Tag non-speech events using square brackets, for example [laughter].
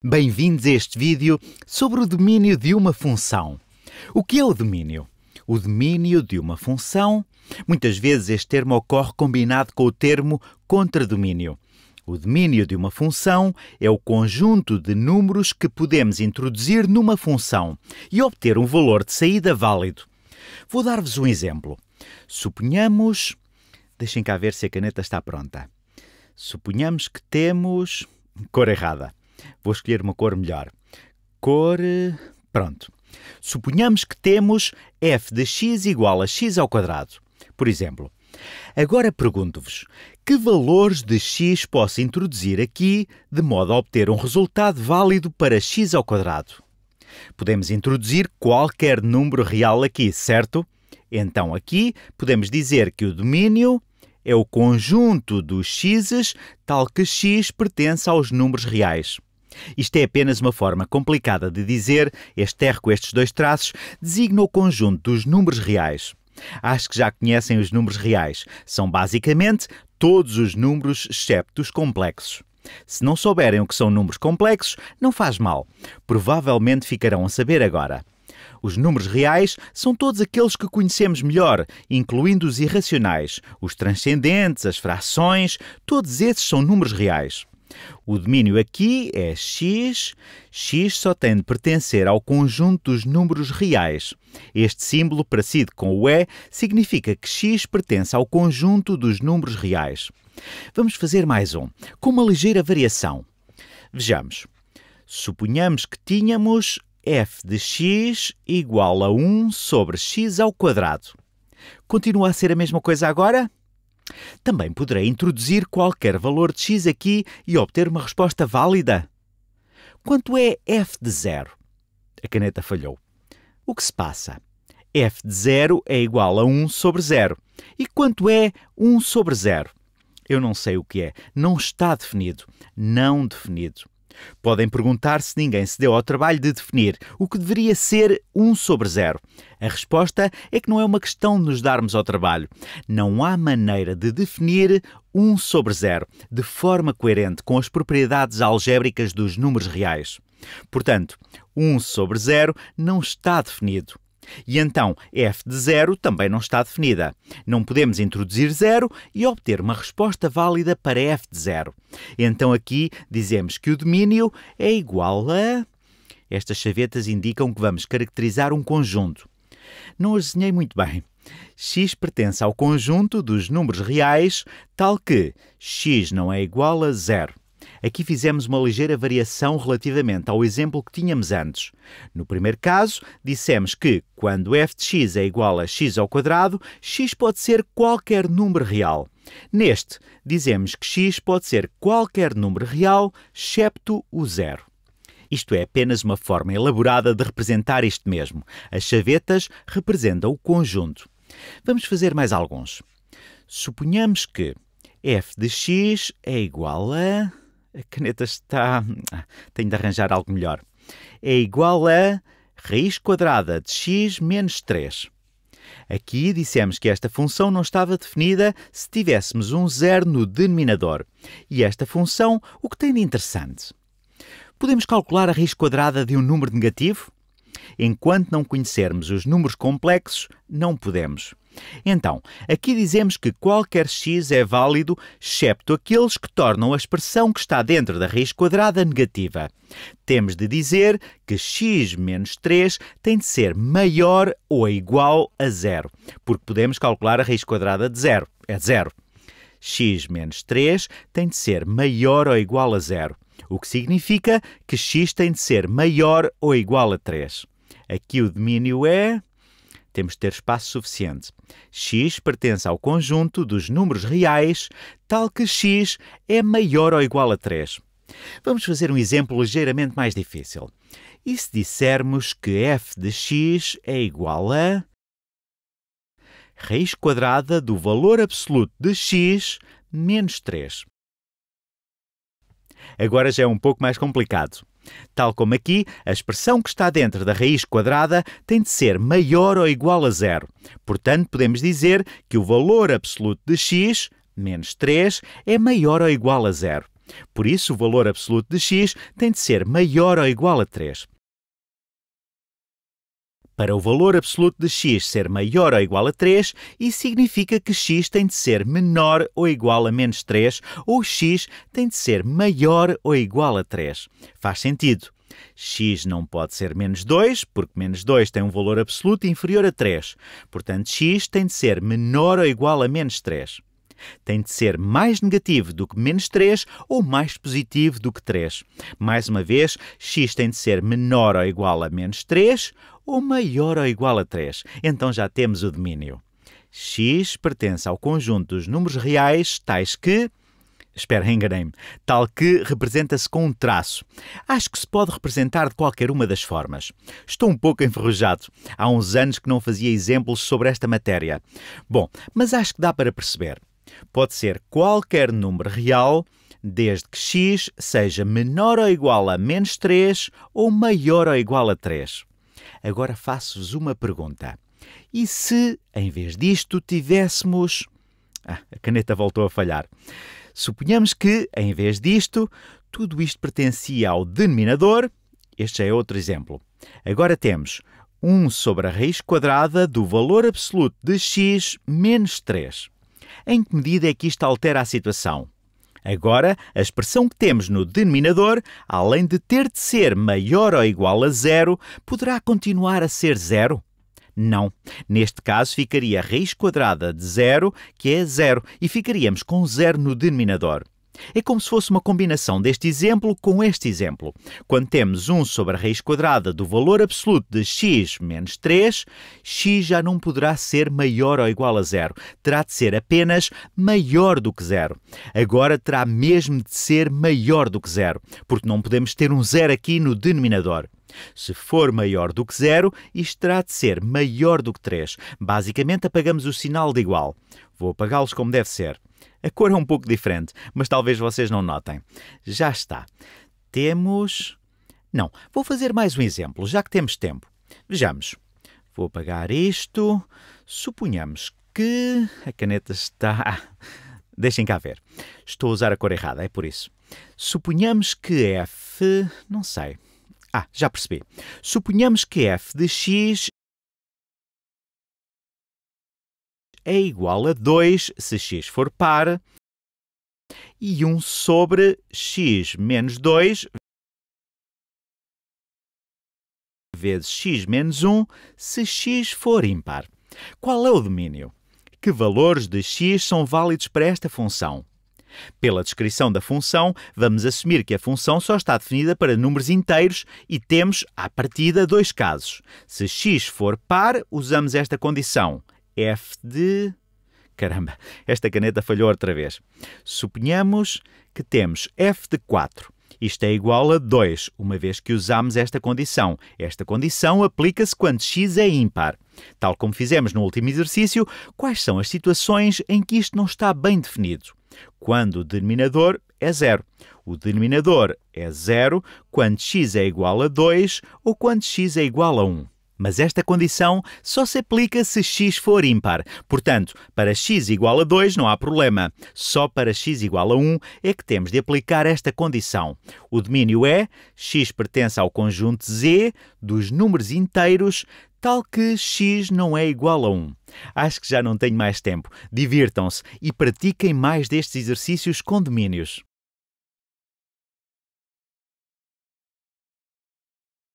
Bem-vindos a este vídeo sobre o domínio de uma função. O que é o domínio? O domínio de uma função. Muitas vezes este termo ocorre combinado com o termo contradomínio. O domínio de uma função é o conjunto de números que podemos introduzir numa função e obter um valor de saída válido. Vou dar-vos um exemplo. Suponhamos. Deixem cá ver se a caneta está pronta. Suponhamos que temos. cor errada. Vou escolher uma cor melhor. Cor. Pronto. Suponhamos que temos f de x igual a x ao quadrado. Por exemplo, agora pergunto-vos que valores de x posso introduzir aqui de modo a obter um resultado válido para x ao quadrado. Podemos introduzir qualquer número real aqui, certo? Então aqui podemos dizer que o domínio é o conjunto dos x's tal que x pertence aos números reais. Isto é apenas uma forma complicada de dizer, este R com estes dois traços designa o conjunto dos números reais. Acho que já conhecem os números reais. São basicamente todos os números excepto os complexos. Se não souberem o que são números complexos, não faz mal. Provavelmente ficarão a saber agora. Os números reais são todos aqueles que conhecemos melhor, incluindo os irracionais, os transcendentes, as frações, todos esses são números reais. O domínio aqui é x, x só tem de pertencer ao conjunto dos números reais. Este símbolo, parecido com o E, significa que x pertence ao conjunto dos números reais. Vamos fazer mais um, com uma ligeira variação. Vejamos. Suponhamos que tínhamos f de x igual a 1 sobre x ao quadrado. Continua a ser a mesma coisa agora? Também poderei introduzir qualquer valor de x aqui e obter uma resposta válida. Quanto é f de zero? A caneta falhou. O que se passa? f de zero é igual a 1 sobre zero. E quanto é 1 sobre zero? Eu não sei o que é. Não está definido. Não definido. Podem perguntar se ninguém se deu ao trabalho de definir o que deveria ser 1 sobre 0. A resposta é que não é uma questão de nos darmos ao trabalho. Não há maneira de definir 1 sobre 0 de forma coerente com as propriedades algébricas dos números reais. Portanto, 1 sobre 0 não está definido. E então f de zero também não está definida. Não podemos introduzir zero e obter uma resposta válida para f de zero. Então aqui dizemos que o domínio é igual a... Estas chavetas indicam que vamos caracterizar um conjunto. Não as desenhei muito bem. x pertence ao conjunto dos números reais, tal que x não é igual a zero. Aqui fizemos uma ligeira variação relativamente ao exemplo que tínhamos antes. No primeiro caso, dissemos que, quando f de x é igual a x ao quadrado, x pode ser qualquer número real. Neste, dizemos que x pode ser qualquer número real, excepto o zero. Isto é apenas uma forma elaborada de representar isto mesmo. As chavetas representam o conjunto. Vamos fazer mais alguns. Suponhamos que f de x é igual a a caneta está. Tenho de arranjar algo melhor. É igual a raiz quadrada de x menos 3. Aqui dissemos que esta função não estava definida se tivéssemos um zero no denominador. E esta função, o que tem de interessante? Podemos calcular a raiz quadrada de um número negativo? Enquanto não conhecermos os números complexos, não podemos. Então, aqui dizemos que qualquer x é válido, excepto aqueles que tornam a expressão que está dentro da raiz quadrada negativa. Temos de dizer que x menos 3 tem de ser maior ou igual a zero, porque podemos calcular a raiz quadrada de zero. É zero. x menos 3 tem de ser maior ou igual a zero, o que significa que x tem de ser maior ou igual a 3. Aqui o domínio é temos de ter espaço suficiente. x pertence ao conjunto dos números reais, tal que x é maior ou igual a 3. Vamos fazer um exemplo ligeiramente mais difícil. E se dissermos que f de x é igual a raiz quadrada do valor absoluto de x menos 3? Agora já é um pouco mais complicado. Tal como aqui, a expressão que está dentro da raiz quadrada tem de ser maior ou igual a zero. Portanto, podemos dizer que o valor absoluto de x, menos 3, é maior ou igual a zero. Por isso, o valor absoluto de x tem de ser maior ou igual a 3 para o valor absoluto de x ser maior ou igual a 3, isso significa que x tem de ser menor ou igual a menos 3, ou x tem de ser maior ou igual a 3. Faz sentido. x não pode ser menos 2, porque menos 2 tem um valor absoluto inferior a 3. Portanto, x tem de ser menor ou igual a menos 3. Tem de ser mais negativo do que menos 3 ou mais positivo do que 3. Mais uma vez, x tem de ser menor ou igual a menos 3 ou maior ou igual a 3. Então já temos o domínio. x pertence ao conjunto dos números reais tais que espera, enganei-me, tal que representa-se com um traço. Acho que se pode representar de qualquer uma das formas. Estou um pouco enferrujado. Há uns anos que não fazia exemplos sobre esta matéria. Bom, mas acho que dá para perceber. Pode ser qualquer número real, desde que x seja menor ou igual a menos 3 ou maior ou igual a 3. Agora faço-vos uma pergunta. E se, em vez disto, tivéssemos. Ah, a caneta voltou a falhar. Suponhamos que, em vez disto, tudo isto pertencia ao denominador. Este já é outro exemplo. Agora temos 1 sobre a raiz quadrada do valor absoluto de x menos 3. Em que medida é que isto altera a situação? Agora, a expressão que temos no denominador, além de ter de ser maior ou igual a zero, poderá continuar a ser zero? Não. Neste caso, ficaria a raiz quadrada de zero, que é zero, e ficaríamos com zero no denominador. É como se fosse uma combinação deste exemplo com este exemplo. Quando temos 1 sobre a raiz quadrada do valor absoluto de x menos 3, x já não poderá ser maior ou igual a zero. Terá de ser apenas maior do que zero. Agora terá mesmo de ser maior do que zero, porque não podemos ter um zero aqui no denominador. Se for maior do que zero, isto terá de ser maior do que 3. Basicamente apagamos o sinal de igual. Vou apagá-los como deve ser. A cor é um pouco diferente, mas talvez vocês não notem. Já está. Temos. Não, vou fazer mais um exemplo, já que temos tempo. Vejamos. Vou apagar isto. Suponhamos que a caneta está. [laughs] Deixem cá ver. Estou a usar a cor errada, é por isso. Suponhamos que f. Não sei. Ah, já percebi. Suponhamos que f de x é igual a 2 se x for par e 1 sobre x menos 2 vezes x menos 1 se x for ímpar. Qual é o domínio? Que valores de x são válidos para esta função? Pela descrição da função, vamos assumir que a função só está definida para números inteiros e temos, à partida, dois casos. Se x for par, usamos esta condição f de. Caramba, esta caneta falhou outra vez. Suponhamos que temos f de 4. Isto é igual a 2, uma vez que usamos esta condição. Esta condição aplica-se quando x é ímpar. Tal como fizemos no último exercício, quais são as situações em que isto não está bem definido? Quando o denominador é zero. O denominador é zero quando x é igual a 2 ou quando x é igual a 1. Mas esta condição só se aplica se x for ímpar. Portanto, para x igual a 2 não há problema. Só para x igual a 1 é que temos de aplicar esta condição. O domínio é x pertence ao conjunto Z dos números inteiros tal que x não é igual a 1. Acho que já não tenho mais tempo. Divirtam-se e pratiquem mais destes exercícios com domínios.